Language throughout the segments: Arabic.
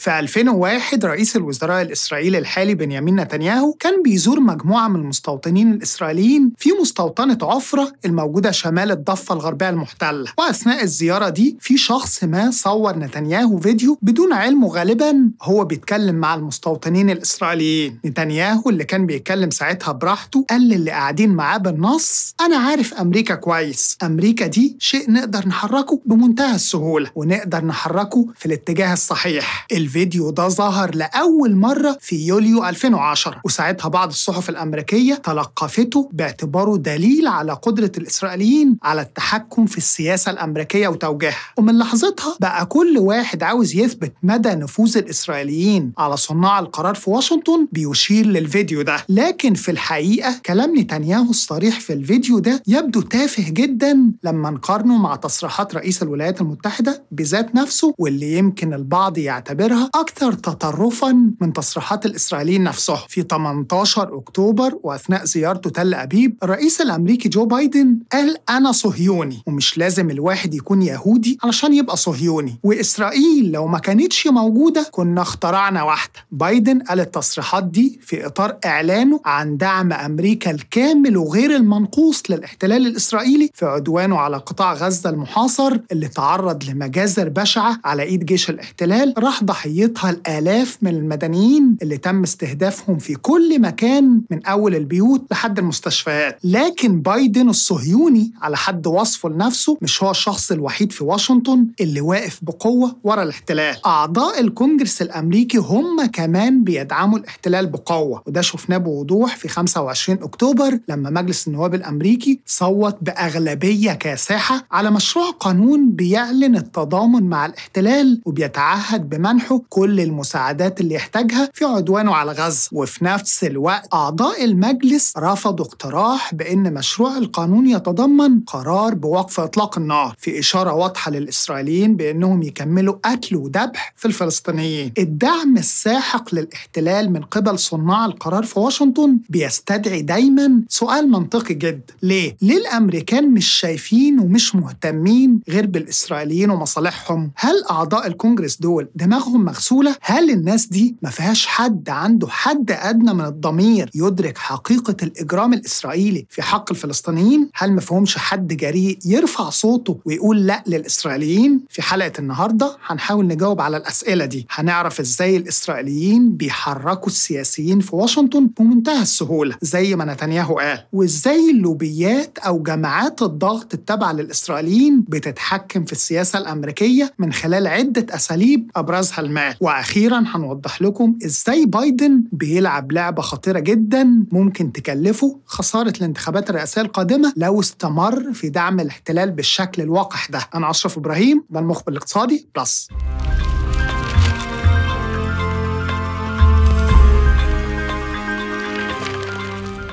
في 2001 رئيس الوزراء الإسرائيلي الحالي بنيامين نتنياهو كان بيزور مجموعة من المستوطنين الإسرائيليين في مستوطنة عفرة الموجودة شمال الضفة الغربية المحتلة وأثناء الزيارة دي في شخص ما صور نتنياهو فيديو بدون علمه غالبا هو بيتكلم مع المستوطنين الإسرائيليين نتنياهو اللي كان بيتكلم ساعتها براحته قال للي قاعدين معاه بالنص أنا عارف أمريكا كويس أمريكا دي شيء نقدر نحركه بمنتهى السهولة ونقدر نحركه في الاتجاه الصحيح الفيديو ده ظهر لأول مرة في يوليو 2010 وساعتها بعض الصحف الأمريكية تلقفته باعتباره دليل على قدرة الإسرائيليين على التحكم في السياسة الأمريكية وتوجيهها ومن لحظتها بقى كل واحد عاوز يثبت مدى نفوذ الإسرائيليين على صناع القرار في واشنطن بيشير للفيديو ده لكن في الحقيقة كلام نتنياهو الصريح في الفيديو ده يبدو تافه جدا لما نقارنه مع تصريحات رئيس الولايات المتحدة بذات نفسه واللي يمكن البعض يعتبرها أمريكا أكثر تطرفاً من تصريحات الإسرائيليين نفسهم في 18 أكتوبر وأثناء زيارته تل أبيب الرئيس الأمريكي جو بايدن قال أنا صهيوني ومش لازم الواحد يكون يهودي علشان يبقى صهيوني وإسرائيل لو ما كانتش موجودة كنا اخترعنا واحدة بايدن قال التصريحات دي في إطار إعلانه عن دعم أمريكا الكامل وغير المنقوص للاحتلال الإسرائيلي في عدوانه على قطاع غزة المحاصر اللي تعرض لمجازر بشعة على إيد جيش الاحتلال راح ضحى ضحيتها الآلاف من المدنيين اللي تم استهدافهم في كل مكان من أول البيوت لحد المستشفيات لكن بايدن الصهيوني على حد وصفه لنفسه مش هو الشخص الوحيد في واشنطن اللي واقف بقوة ورا الاحتلال أعضاء الكونجرس الأمريكي هم كمان بيدعموا الاحتلال بقوة وده شفناه بوضوح في 25 أكتوبر لما مجلس النواب الأمريكي صوت بأغلبية كاسحة على مشروع قانون بيعلن التضامن مع الاحتلال وبيتعهد بمنحه منحه كل المساعدات اللي يحتاجها في عدوانه على غزة وفي نفس الوقت أعضاء المجلس رفضوا اقتراح بأن مشروع القانون يتضمن قرار بوقف إطلاق النار في إشارة واضحة للإسرائيليين بأنهم يكملوا قتل وذبح في الفلسطينيين الدعم الساحق للاحتلال من قبل صناع القرار في واشنطن بيستدعي دايما سؤال منطقي جدا ليه؟ ليه الأمريكان مش شايفين ومش مهتمين غير بالإسرائيليين ومصالحهم؟ هل أعضاء الكونجرس دول دماغهم ايديهم مغسوله هل الناس دي ما فيهاش حد عنده حد ادنى من الضمير يدرك حقيقه الاجرام الاسرائيلي في حق الفلسطينيين هل ما فيهمش حد جريء يرفع صوته ويقول لا للاسرائيليين في حلقه النهارده هنحاول نجاوب على الاسئله دي هنعرف ازاي الاسرائيليين بيحركوا السياسيين في واشنطن بمنتهى السهوله زي ما نتنياهو قال وازاي اللوبيات او جماعات الضغط التابعه للاسرائيليين بتتحكم في السياسه الامريكيه من خلال عده اساليب ابرزها المال واخيرا هنوضح لكم ازاي بايدن بيلعب لعبه خطيره جدا ممكن تكلفه خساره الانتخابات الرئاسيه القادمه لو استمر في دعم الاحتلال بالشكل الوقح ده انا اشرف ابراهيم ده المخبر الاقتصادي بلس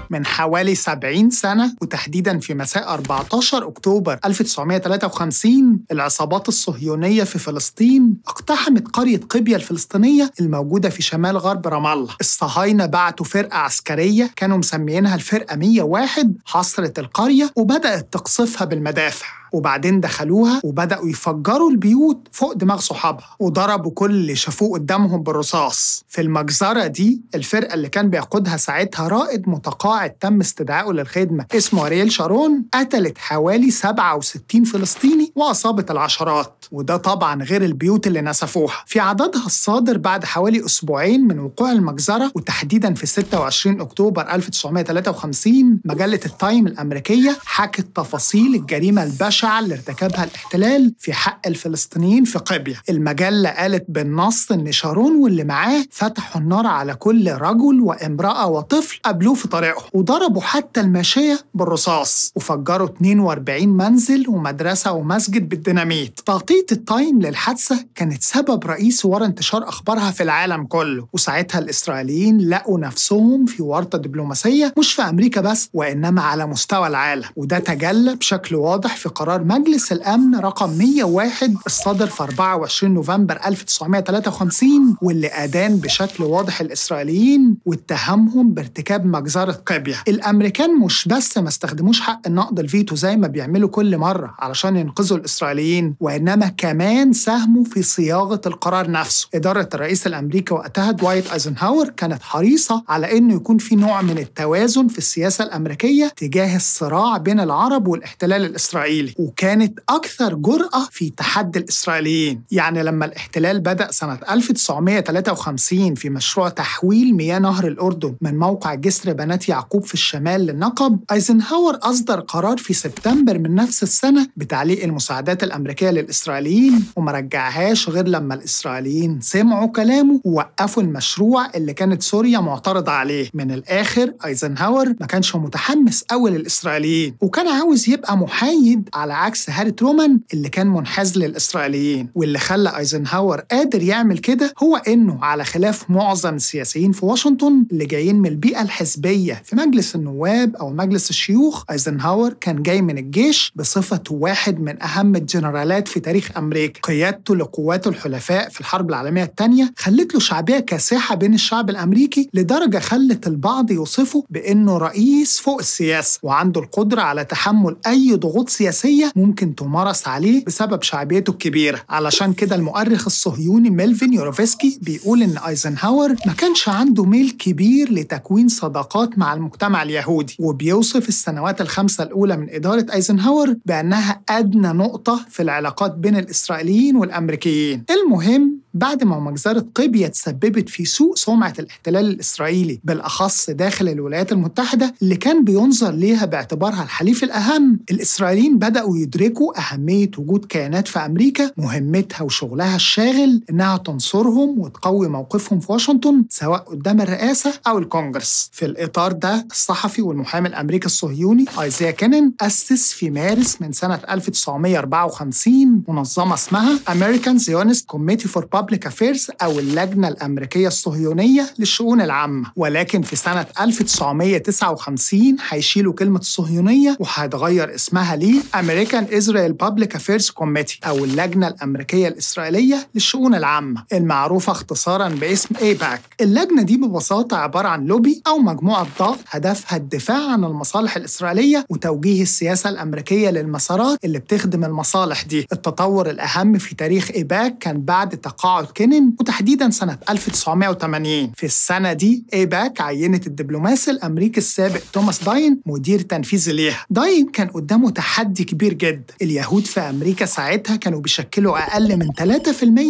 من حوالي 70 سنة وتحديدا في مساء 14 أكتوبر 1953 العصابات الصهيونية في فلسطين اقتحمت قرية قبية الفلسطينية الموجودة في شمال غرب رام الله الصهاينة بعتوا فرقة عسكرية كانوا مسميينها الفرقة 101 حصرت القرية وبدأت تقصفها بالمدافع وبعدين دخلوها وبدأوا يفجروا البيوت فوق دماغ صحابها وضربوا كل اللي شافوه قدامهم بالرصاص في المجزرة دي الفرقة اللي كان بيقودها ساعتها رائد متقاعد تم استدعائه للخدمة اسمه أرييل شارون قتلت حوالي 67 فلسطيني وأصابت العشرات وده طبعا غير البيوت اللي نسفوها في عددها الصادر بعد حوالي أسبوعين من وقوع المجزرة وتحديدا في 26 أكتوبر 1953 مجلة التايم الأمريكية حكت تفاصيل الجريمة البشعة البشعة اللي ارتكبها الاحتلال في حق الفلسطينيين في قبيا. المجلة قالت بالنص إن شارون واللي معاه فتحوا النار على كل رجل وامرأة وطفل قابلوه في طريقهم وضربوا حتى الماشية بالرصاص وفجروا 42 منزل ومدرسة ومسجد بالديناميت تغطية التايم للحادثة كانت سبب رئيسي ورا انتشار أخبارها في العالم كله وساعتها الإسرائيليين لقوا نفسهم في ورطة دبلوماسية مش في أمريكا بس وإنما على مستوى العالم وده تجلى بشكل واضح في قرار قرار مجلس الأمن رقم 101 الصادر في 24 نوفمبر 1953 واللي أدان بشكل واضح الإسرائيليين واتهمهم بارتكاب مجزرة قبية الأمريكان مش بس ما استخدموش حق النقد الفيتو زي ما بيعملوا كل مرة علشان ينقذوا الإسرائيليين وإنما كمان ساهموا في صياغة القرار نفسه إدارة الرئيس الأمريكي وقتها دوايت أيزنهاور كانت حريصة على إنه يكون في نوع من التوازن في السياسة الأمريكية تجاه الصراع بين العرب والاحتلال الإسرائيلي وكانت أكثر جرأة في تحدي الإسرائيليين يعني لما الاحتلال بدأ سنة 1953 في مشروع تحويل مياه نهر الأردن من موقع جسر بنات يعقوب في الشمال للنقب أيزنهاور أصدر قرار في سبتمبر من نفس السنة بتعليق المساعدات الأمريكية للإسرائيليين وما رجعهاش غير لما الإسرائيليين سمعوا كلامه ووقفوا المشروع اللي كانت سوريا معترضة عليه من الآخر أيزنهاور ما كانش متحمس أول للإسرائيليين وكان عاوز يبقى محايد على عكس هاري ترومان اللي كان منحاز للإسرائيليين واللي خلى أيزنهاور قادر يعمل كده هو إنه على خلاف معظم السياسيين في واشنطن اللي جايين من البيئة الحزبية في مجلس النواب أو مجلس الشيوخ أيزنهاور كان جاي من الجيش بصفة واحد من أهم الجنرالات في تاريخ أمريكا قيادته لقوات الحلفاء في الحرب العالمية الثانية خلت له شعبية كاسحة بين الشعب الأمريكي لدرجة خلت البعض يوصفه بإنه رئيس فوق السياسة وعنده القدرة على تحمل أي ضغوط سياسية العالمية ممكن تمارس عليه بسبب شعبيته الكبيرة علشان كده المؤرخ الصهيوني ميلفين يوروفسكي بيقول إن أيزنهاور ما كانش عنده ميل كبير لتكوين صداقات مع المجتمع اليهودي وبيوصف السنوات الخمسة الأولى من إدارة أيزنهاور بأنها أدنى نقطة في العلاقات بين الإسرائيليين والأمريكيين المهم بعد ما مجزرة قبية تسببت في سوء سمعة الاحتلال الإسرائيلي بالأخص داخل الولايات المتحدة اللي كان بينظر ليها باعتبارها الحليف الأهم الإسرائيليين بدأوا يدركوا أهمية وجود كيانات في أمريكا مهمتها وشغلها الشاغل إنها تنصرهم وتقوي موقفهم في واشنطن سواء قدام الرئاسة أو الكونجرس في الإطار ده الصحفي والمحامي الأمريكي الصهيوني أيزيا كانن أسس في مارس من سنة 1954 منظمة اسمها American Zionist Committee for Public بابليك افيرز أو اللجنة الأمريكية الصهيونية للشؤون العامة ولكن في سنة 1959 هيشيلوا كلمة الصهيونية وهيتغير اسمها ليه امريكان اسرائيل بابليك افيرز كوميتي أو اللجنة الأمريكية الإسرائيلية للشؤون العامة المعروفة اختصارا باسم باك اللجنة دي ببساطة عبارة عن لوبي أو مجموعة ضغط هدفها الدفاع عن المصالح الإسرائيلية وتوجيه السياسة الأمريكية للمسارات اللي بتخدم المصالح دي التطور الأهم في تاريخ ايباك كان بعد تقاعد كينن وتحديدا سنة 1980 في السنة دي ايباك عينت الدبلوماسي الأمريكي السابق توماس داين مدير تنفيذي ليها داين كان قدامه تحدي كبير جدا اليهود في أمريكا ساعتها كانوا بيشكلوا أقل من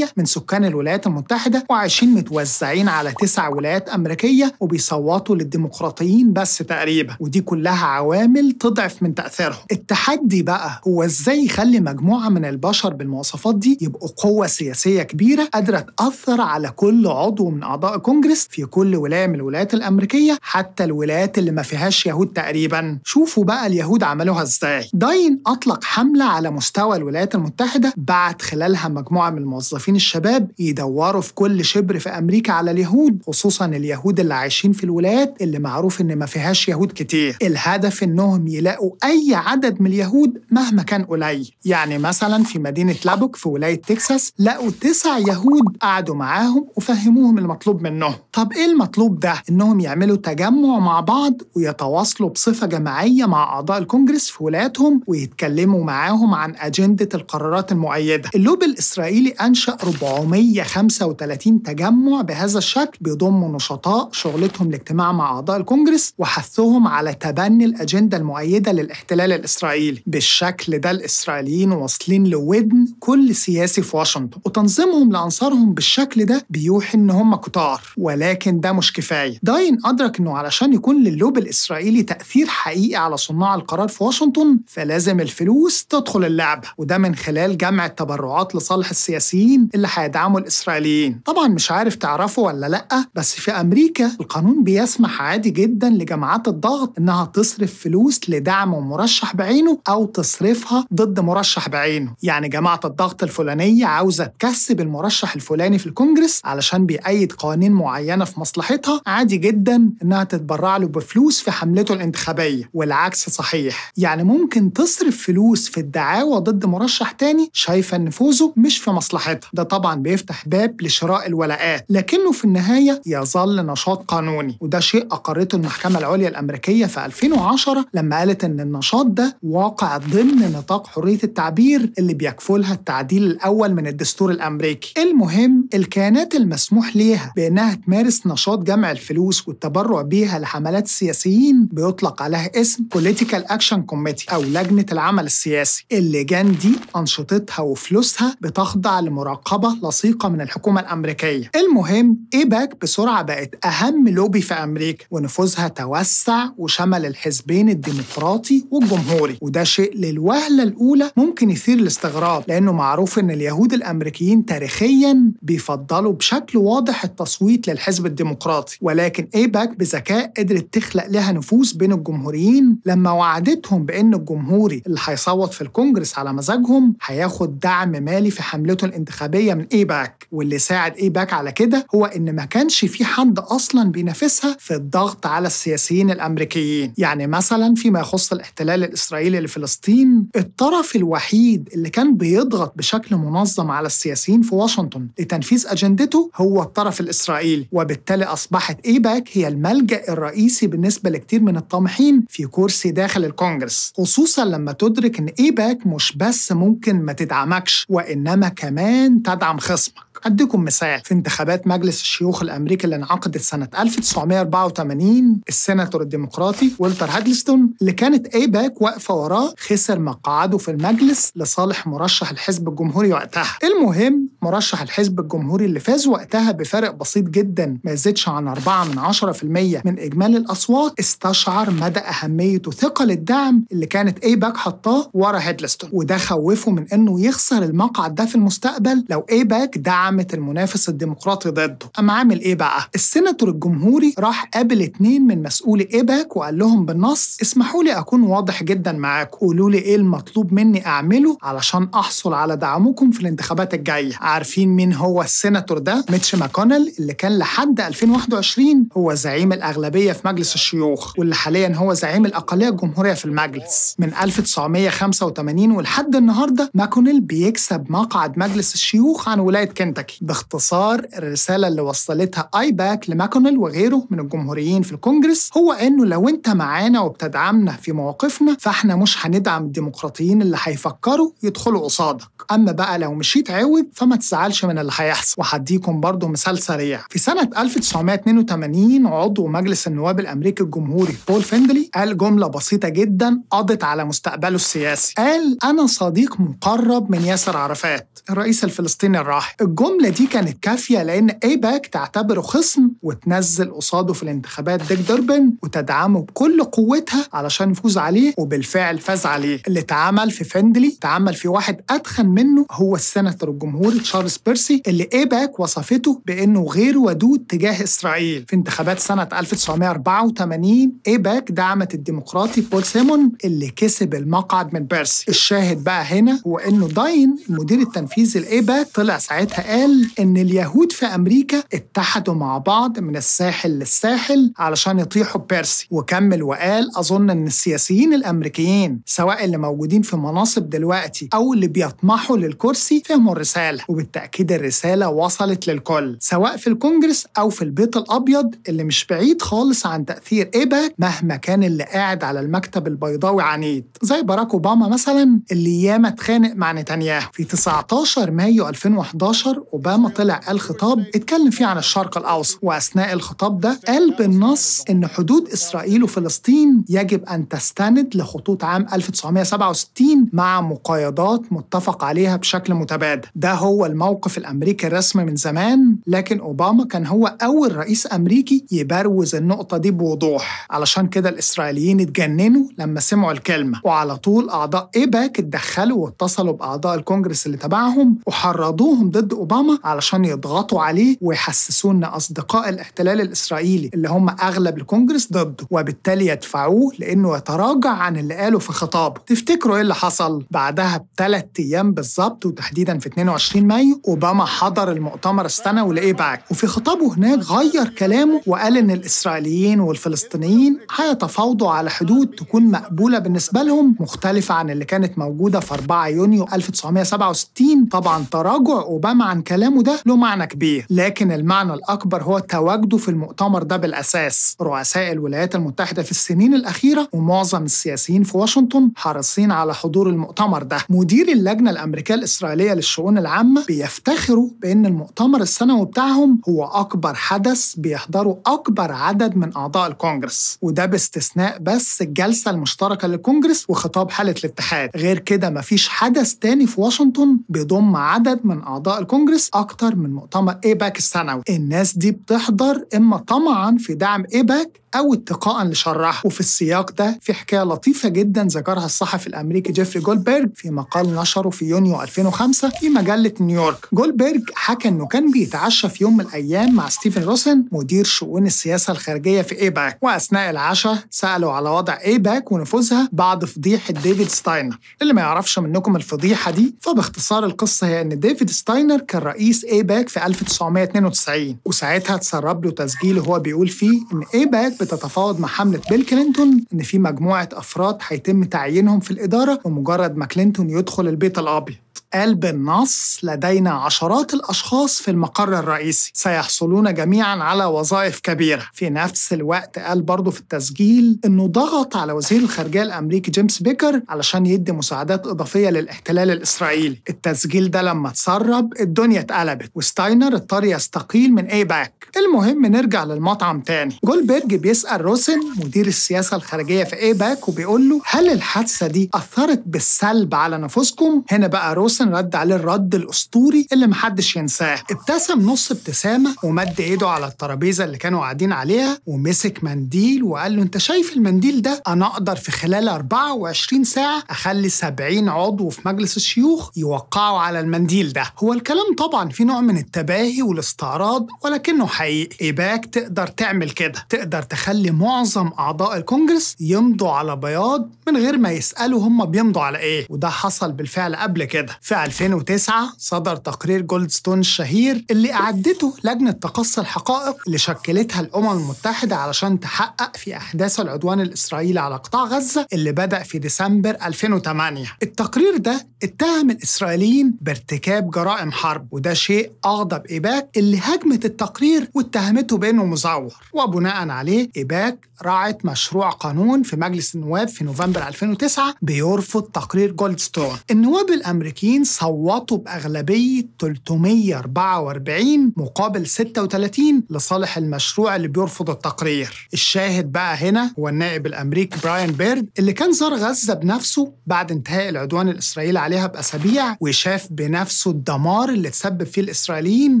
3% من سكان الولايات المتحدة وعايشين متوزعين على تسع ولايات أمريكية وبيصوتوا للديمقراطيين بس تقريبا ودي كلها عوامل تضعف من تأثيرهم التحدي بقى هو ازاي يخلي مجموعة من البشر بالمواصفات دي يبقوا قوة سياسية كبيرة كبيرة قادرة تأثر على كل عضو من أعضاء كونجرس في كل ولاية من الولايات الأمريكية حتى الولايات اللي ما فيهاش يهود تقريبا شوفوا بقى اليهود عملوها إزاي داين أطلق حملة على مستوى الولايات المتحدة بعت خلالها مجموعة من الموظفين الشباب يدوروا في كل شبر في أمريكا على اليهود خصوصا اليهود اللي عايشين في الولايات اللي معروف إن ما فيهاش يهود كتير الهدف إنهم يلاقوا أي عدد من اليهود مهما كان قليل يعني مثلا في مدينة لابوك في ولاية تكساس لقوا تسع اليهود قعدوا معاهم وفهموهم المطلوب منهم طب إيه المطلوب ده؟ إنهم يعملوا تجمع مع بعض ويتواصلوا بصفة جماعية مع أعضاء الكونجرس في ولاياتهم ويتكلموا معاهم عن أجندة القرارات المؤيدة اللوب الإسرائيلي أنشأ 435 تجمع بهذا الشكل بيضم نشطاء شغلتهم الاجتماع مع أعضاء الكونجرس وحثهم على تبني الأجندة المؤيدة للاحتلال الإسرائيلي بالشكل ده الإسرائيليين واصلين لودن كل سياسي في واشنطن وتنظيمهم عنصرهم بالشكل ده بيوحي ان هم كتار ولكن ده مش كفايه داين ادرك انه علشان يكون للوب الاسرائيلي تاثير حقيقي على صناع القرار في واشنطن فلازم الفلوس تدخل اللعبه وده من خلال جمع التبرعات لصالح السياسيين اللي هيدعموا الاسرائيليين طبعا مش عارف تعرفه ولا لا بس في امريكا القانون بيسمح عادي جدا لجماعات الضغط انها تصرف فلوس لدعم مرشح بعينه او تصرفها ضد مرشح بعينه يعني جماعه الضغط الفلانيه عاوزه تكسب المرشح المرشح الفلاني في الكونجرس علشان بيأيد قوانين معينه في مصلحتها عادي جدا انها تتبرع له بفلوس في حملته الانتخابيه والعكس صحيح يعني ممكن تصرف فلوس في الدعاوى ضد مرشح تاني شايفه إن فوزه مش في مصلحتها ده طبعا بيفتح باب لشراء الولاءات لكنه في النهايه يظل نشاط قانوني وده شيء اقرته المحكمه العليا الامريكيه في 2010 لما قالت ان النشاط ده واقع ضمن نطاق حريه التعبير اللي بيكفلها التعديل الاول من الدستور الامريكي المهم الكيانات المسموح ليها بأنها تمارس نشاط جمع الفلوس والتبرع بيها لحملات السياسيين بيطلق عليها اسم Political Action Committee أو لجنة العمل السياسي اللجان دي أنشطتها وفلوسها بتخضع لمراقبة لصيقة من الحكومة الأمريكية المهم إيباك e بسرعة بقت أهم لوبي في أمريكا ونفوذها توسع وشمل الحزبين الديمقراطي والجمهوري وده شيء للوهلة الأولى ممكن يثير الاستغراب لأنه معروف إن اليهود الأمريكيين تاريخيا حاليا بيفضلوا بشكل واضح التصويت للحزب الديمقراطي ولكن ايباك بذكاء قدرت تخلق لها نفوس بين الجمهوريين لما وعدتهم بان الجمهوري اللي هيصوت في الكونجرس على مزاجهم هياخد دعم مالي في حملته الانتخابيه من ايباك واللي ساعد ايباك على كده هو ان ما كانش في حد اصلا بينافسها في الضغط على السياسيين الامريكيين يعني مثلا فيما يخص الاحتلال الاسرائيلي لفلسطين الطرف الوحيد اللي كان بيضغط بشكل منظم على السياسيين في واشنطن واشنطن لتنفيذ أجندته هو الطرف الإسرائيلي وبالتالي أصبحت إيباك هي الملجأ الرئيسي بالنسبة لكتير من الطامحين في كرسي داخل الكونجرس خصوصا لما تدرك إن إيباك مش بس ممكن ما تدعمكش وإنما كمان تدعم خصمك أديكم مثال في انتخابات مجلس الشيوخ الأمريكي اللي انعقدت سنة 1984 السناتور الديمقراطي ولتر هادلستون اللي كانت أيباك واقفة وراه خسر مقعده في المجلس لصالح مرشح الحزب الجمهوري وقتها المهم مرشح الحزب الجمهوري اللي فاز وقتها بفارق بسيط جدا ما يزيدش عن 4 من 10% من إجمالي الأصوات استشعر مدى أهمية وثقل الدعم اللي كانت أيباك حطاه ورا هادلستون وده خوفه من إنه يخسر المقعد ده في المستقبل لو أيباك دعم دعمة المنافس الديمقراطي ضده قام عامل إيه بقى؟ السيناتور الجمهوري راح قابل اتنين من مسؤولي إيباك وقال لهم بالنص اسمحوا لي أكون واضح جدا معاكم قولوا لي إيه المطلوب مني أعمله علشان أحصل على دعمكم في الانتخابات الجاية عارفين مين هو السيناتور ده؟ ميتش ماكونيل اللي كان لحد 2021 هو زعيم الأغلبية في مجلس الشيوخ واللي حاليا هو زعيم الأقلية الجمهورية في المجلس من 1985 ولحد النهاردة ماكونيل بيكسب مقعد مجلس الشيوخ عن ولاية كنتا حضرتك باختصار الرسالة اللي وصلتها آيباك لماكونيل وغيره من الجمهوريين في الكونجرس هو إنه لو أنت معانا وبتدعمنا في مواقفنا فإحنا مش هندعم الديمقراطيين اللي هيفكروا يدخلوا قصادك أما بقى لو مشيت عوج فما تزعلش من اللي هيحصل وهديكم برضه مثال سريع في سنة 1982 عضو مجلس النواب الأمريكي الجمهوري بول فندلي قال جملة بسيطة جدا قضت على مستقبله السياسي قال أنا صديق مقرب من ياسر عرفات الرئيس الفلسطيني الراحل الجملة الجملة دي كانت كافية لأن أيباك تعتبره خصم وتنزل قصاده في الانتخابات ديك دربن وتدعمه بكل قوتها علشان يفوز عليه وبالفعل فاز عليه اللي اتعمل في فندلي اتعمل في واحد أتخن منه هو السناتور الجمهوري تشارلز بيرسي اللي أيباك وصفته بأنه غير ودود تجاه إسرائيل في انتخابات سنة 1984 أيباك دعمت الديمقراطي بول سيمون اللي كسب المقعد من بيرسي الشاهد بقى هنا هو أنه داين المدير التنفيذي لإيباك طلع ساعتها قال قال إن اليهود في أمريكا اتحدوا مع بعض من الساحل للساحل علشان يطيحوا بيرسي وكمل وقال أظن إن السياسيين الأمريكيين سواء اللي موجودين في مناصب دلوقتي أو اللي بيطمحوا للكرسي فهموا الرسالة وبالتأكيد الرسالة وصلت للكل سواء في الكونجرس أو في البيت الأبيض اللي مش بعيد خالص عن تأثير إيباك مهما كان اللي قاعد على المكتب البيضاوي عنيد زي باراك أوباما مثلا اللي ياما اتخانق مع نتنياهو في 19 مايو 2011 أوباما طلع قال خطاب اتكلم فيه عن الشرق الأوسط وأثناء الخطاب ده قال بالنص إن حدود إسرائيل وفلسطين يجب أن تستند لخطوط عام 1967 مع مقايضات متفق عليها بشكل متبادل ده هو الموقف الأمريكي الرسمي من زمان لكن أوباما كان هو أول رئيس أمريكي يبروز النقطة دي بوضوح علشان كده الإسرائيليين اتجننوا لما سمعوا الكلمة وعلى طول أعضاء إيباك اتدخلوا واتصلوا بأعضاء الكونجرس اللي تبعهم وحرضوهم ضد أوباما اوباما علشان يضغطوا عليه ويحسسوه ان اصدقاء الاحتلال الاسرائيلي اللي هم اغلب الكونجرس ضده وبالتالي يدفعوه لانه يتراجع عن اللي قاله في خطابه تفتكروا ايه اللي حصل بعدها بثلاث ايام بالظبط وتحديدا في 22 مايو اوباما حضر المؤتمر السنوي لايباك وفي خطابه هناك غير كلامه وقال ان الاسرائيليين والفلسطينيين هيتفاوضوا على حدود تكون مقبوله بالنسبه لهم مختلفه عن اللي كانت موجوده في 4 يونيو 1967 طبعا تراجع اوباما عن كلامه ده له معنى كبير لكن المعنى الأكبر هو تواجده في المؤتمر ده بالأساس رؤساء الولايات المتحدة في السنين الأخيرة ومعظم السياسيين في واشنطن حريصين على حضور المؤتمر ده مدير اللجنة الأمريكية الإسرائيلية للشؤون العامة بيفتخروا بأن المؤتمر السنوي بتاعهم هو أكبر حدث بيحضره أكبر عدد من أعضاء الكونجرس وده باستثناء بس الجلسة المشتركة للكونجرس وخطاب حالة الاتحاد غير كده مفيش حدث تاني في واشنطن بيضم عدد من أعضاء الكونجرس الكونجرس اكتر من مؤتمر ايباك السنوي الناس دي بتحضر اما طمعا في دعم ايباك او اتقاء لشرها وفي السياق ده في حكايه لطيفه جدا ذكرها الصحفي الامريكي جيفري جولبرج في مقال نشره في يونيو 2005 في مجله نيويورك جولبرج حكى انه كان بيتعشى في يوم من الايام مع ستيفن روسن مدير شؤون السياسه الخارجيه في ايباك واثناء العشاء سالوا على وضع ايباك ونفوذها بعد فضيحه ديفيد ستاينر اللي ما يعرفش منكم الفضيحه دي فباختصار القصه هي ان ديفيد ستاينر كان الرئيس رئيس ايباك في 1992 وساعتها تسرب له تسجيل هو بيقول فيه ان ايباك بتتفاوض مع حمله بيل كلينتون ان في مجموعه افراد هيتم تعيينهم في الاداره بمجرد ما كلينتون يدخل البيت الابيض قال بالنص لدينا عشرات الأشخاص في المقر الرئيسي سيحصلون جميعا على وظائف كبيرة في نفس الوقت قال برضه في التسجيل أنه ضغط على وزير الخارجية الأمريكي جيمس بيكر علشان يدي مساعدات إضافية للاحتلال الإسرائيلي التسجيل ده لما تسرب الدنيا اتقلبت وستاينر اضطر يستقيل من اي باك المهم نرجع للمطعم تاني جولبرج بيسأل روسن مدير السياسة الخارجية في اي باك وبيقول له هل الحادثة دي أثرت بالسلب على نفوسكم؟ هنا بقى روسن رد عليه الرد الاسطوري اللي محدش ينساه ابتسم نص ابتسامه ومد ايده على الترابيزه اللي كانوا قاعدين عليها ومسك منديل وقال له انت شايف المنديل ده انا اقدر في خلال 24 ساعه اخلي 70 عضو في مجلس الشيوخ يوقعوا على المنديل ده هو الكلام طبعا في نوع من التباهي والاستعراض ولكنه حقيقي ايباك تقدر تعمل كده تقدر تخلي معظم اعضاء الكونجرس يمضوا على بياض من غير ما يسالوا هم بيمضوا على ايه وده حصل بالفعل قبل كده كده في 2009 صدر تقرير جولدستون الشهير اللي أعدته لجنة تقصي الحقائق اللي شكلتها الأمم المتحدة علشان تحقق في أحداث العدوان الإسرائيلي على قطاع غزة اللي بدأ في ديسمبر 2008 التقرير ده اتهم الإسرائيليين بارتكاب جرائم حرب وده شيء أغضب إيباك اللي هاجمت التقرير واتهمته بأنه مزور وبناء عليه إيباك رعت مشروع قانون في مجلس النواب في نوفمبر 2009 بيرفض تقرير جولدستون النواب الأمريكيين الامريكيين صوتوا باغلبيه 344 مقابل 36 لصالح المشروع اللي بيرفض التقرير. الشاهد بقى هنا هو النائب الامريكي براين بيرد اللي كان زار غزه بنفسه بعد انتهاء العدوان الاسرائيلي عليها باسابيع وشاف بنفسه الدمار اللي تسبب فيه الاسرائيليين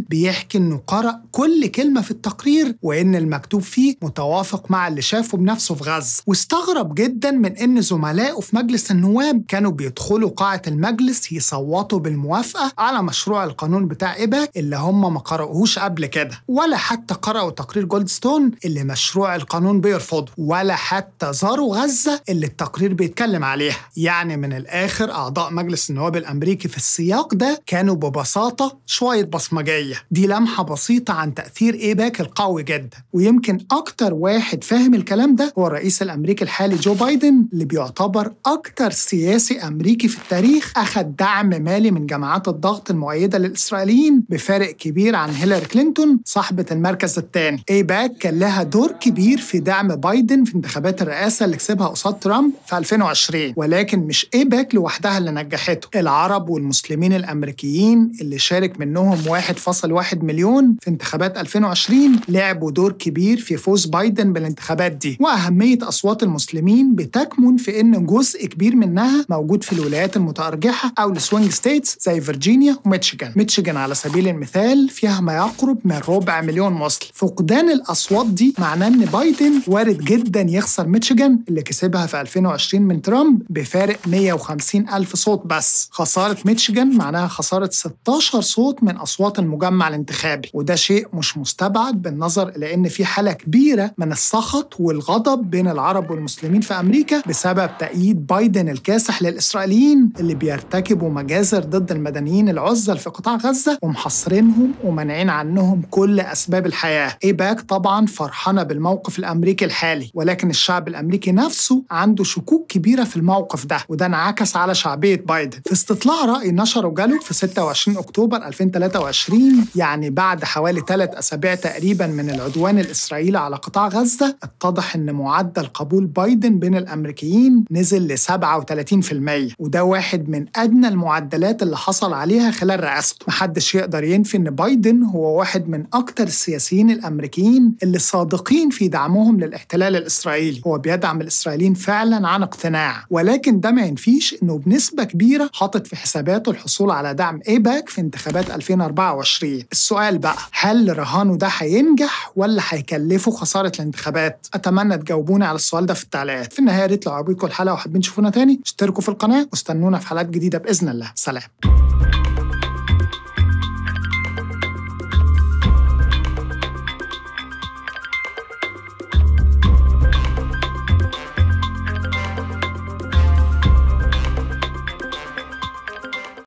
بيحكي انه قرأ كل كلمه في التقرير وان المكتوب فيه متوافق مع اللي شافه بنفسه في غزه واستغرب جدا من ان زملائه في مجلس النواب كانوا بيدخلوا قاعه المجلس يص صوتوا بالموافقه على مشروع القانون بتاع ايباك اللي هم ما قرأوهوش قبل كده ولا حتى قرأوا تقرير جولدستون اللي مشروع القانون بيرفضه ولا حتى زاروا غزه اللي التقرير بيتكلم عليها يعني من الاخر اعضاء مجلس النواب الامريكي في السياق ده كانوا ببساطه شويه بصمجيه دي لمحه بسيطه عن تاثير ايباك القوي جدا ويمكن اكتر واحد فاهم الكلام ده هو الرئيس الامريكي الحالي جو بايدن اللي بيعتبر اكتر سياسي امريكي في التاريخ اخذ دعم دعم مالي من جماعات الضغط المؤيدة للإسرائيليين بفارق كبير عن هيلاري كلينتون صاحبة المركز الثاني ايباك كان لها دور كبير في دعم بايدن في انتخابات الرئاسة اللي كسبها قصاد ترامب في 2020 ولكن مش ايباك لوحدها اللي نجحته العرب والمسلمين الأمريكيين اللي شارك منهم 1.1 مليون في انتخابات 2020 لعبوا دور كبير في فوز بايدن بالانتخابات دي وأهمية أصوات المسلمين بتكمن في إن جزء كبير منها موجود في الولايات المتأرجحة أو لسوء سوينج ستيتس زي فيرجينيا وميتشيغان ميتشيغان على سبيل المثال فيها ما يقرب من ربع مليون مصري فقدان الاصوات دي معناه ان بايدن وارد جدا يخسر ميتشيغان اللي كسبها في 2020 من ترامب بفارق 150 الف صوت بس خساره ميتشيغان معناها خساره 16 صوت من اصوات المجمع الانتخابي وده شيء مش مستبعد بالنظر الى ان في حاله كبيره من السخط والغضب بين العرب والمسلمين في امريكا بسبب تأييد بايدن الكاسح للاسرائيليين اللي بيرتكبوا ومجازر ضد المدنيين العزل في قطاع غزة ومحاصرينهم ومانعين عنهم كل أسباب الحياة إيباك طبعا فرحانة بالموقف الأمريكي الحالي ولكن الشعب الأمريكي نفسه عنده شكوك كبيرة في الموقف ده وده انعكس على شعبية بايدن في استطلاع رأي نشره جالو في 26 أكتوبر 2023 يعني بعد حوالي ثلاث أسابيع تقريبا من العدوان الإسرائيلي على قطاع غزة اتضح إن معدل قبول بايدن بين الأمريكيين نزل ل 37% وده واحد من أدنى المعدلات اللي حصل عليها خلال رئاسته محدش يقدر ينفي ان بايدن هو واحد من اكتر السياسيين الامريكيين اللي صادقين في دعمهم للاحتلال الاسرائيلي هو بيدعم الاسرائيليين فعلا عن اقتناع ولكن ده ما ينفيش انه بنسبه كبيره حاطط في حساباته الحصول على دعم ايباك في انتخابات 2024 السؤال بقى هل رهانه ده هينجح ولا هيكلفه خساره الانتخابات اتمنى تجاوبوني على السؤال ده في التعليقات في النهايه يا ريت لو عجبتكم الحلقه وحابين تشوفونا تاني اشتركوا في القناه واستنونا في حلقات جديده باذن الله سلام